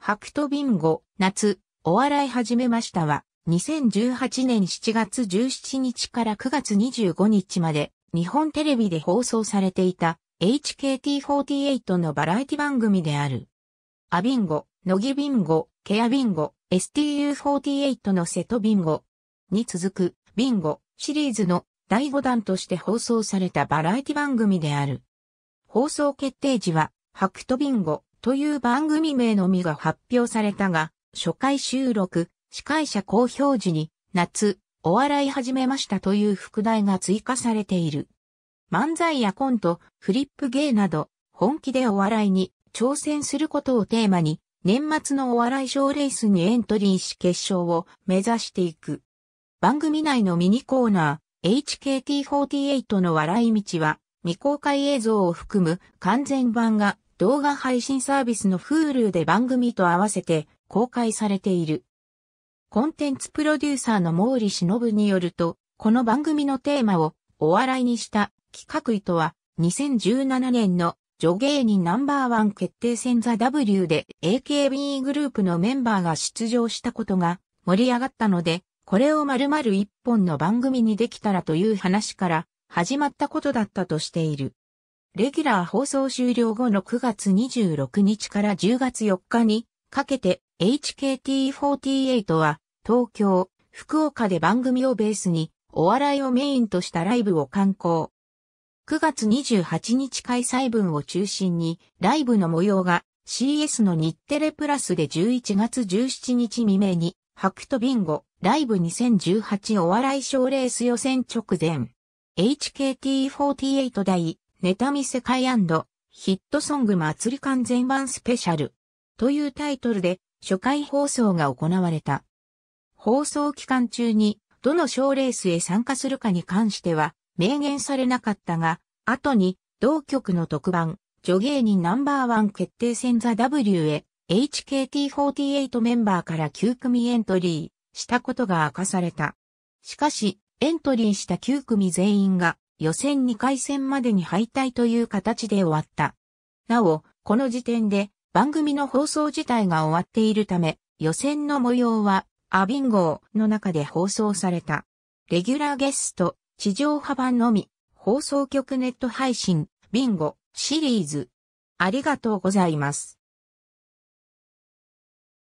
ハクトビンゴ、夏、お笑い始めましたは、2018年7月17日から9月25日まで、日本テレビで放送されていた、HKT48 のバラエティ番組である。アビンゴ、ノギビンゴ、ケアビンゴ、STU48 の瀬戸ビンゴに続く、ビンゴシリーズの第5弾として放送されたバラエティ番組である。放送決定時は、ハクトビンゴ、という番組名のみが発表されたが、初回収録、司会者公表時に、夏、お笑い始めましたという副題が追加されている。漫才やコント、フリップ芸など、本気でお笑いに挑戦することをテーマに、年末のお笑い賞レースにエントリーし決勝を目指していく。番組内のミニコーナー、HKT48 の笑い道は、未公開映像を含む完全版が動画配信サービスの Hulu で番組と合わせて公開されている。コンテンツプロデューサーの毛利忍によると、この番組のテーマをお笑いにした企画意図は2017年の女芸人ナンバーワン決定戦ザ・ W で AKB グループのメンバーが出場したことが盛り上がったので、これを丸々一本の番組にできたらという話から始まったことだったとしている。レギュラー放送終了後の9月26日から10月4日にかけて HKT48 は東京、福岡で番組をベースにお笑いをメインとしたライブを観光。9月28日開催分を中心にライブの模様が CS の日テレプラスで11月17日未明に白とビンゴライブ2018お笑い賞レース予選直前 HKT48 第ネタ見世界ヒットソング祭り完全版スペシャルというタイトルで初回放送が行われた。放送期間中にどの賞レースへ参加するかに関しては明言されなかったが、後に同局の特番、女芸人ナンバーワン決定戦ザ W へ HKT48 メンバーから9組エントリーしたことが明かされた。しかし、エントリーした9組全員が予選2回戦までに敗退という形で終わった。なお、この時点で番組の放送自体が終わっているため、予選の模様はアビンーの中で放送された。レギュラーゲスト、地上波版のみ、放送局ネット配信、ビンゴ、シリーズ。ありがとうございます。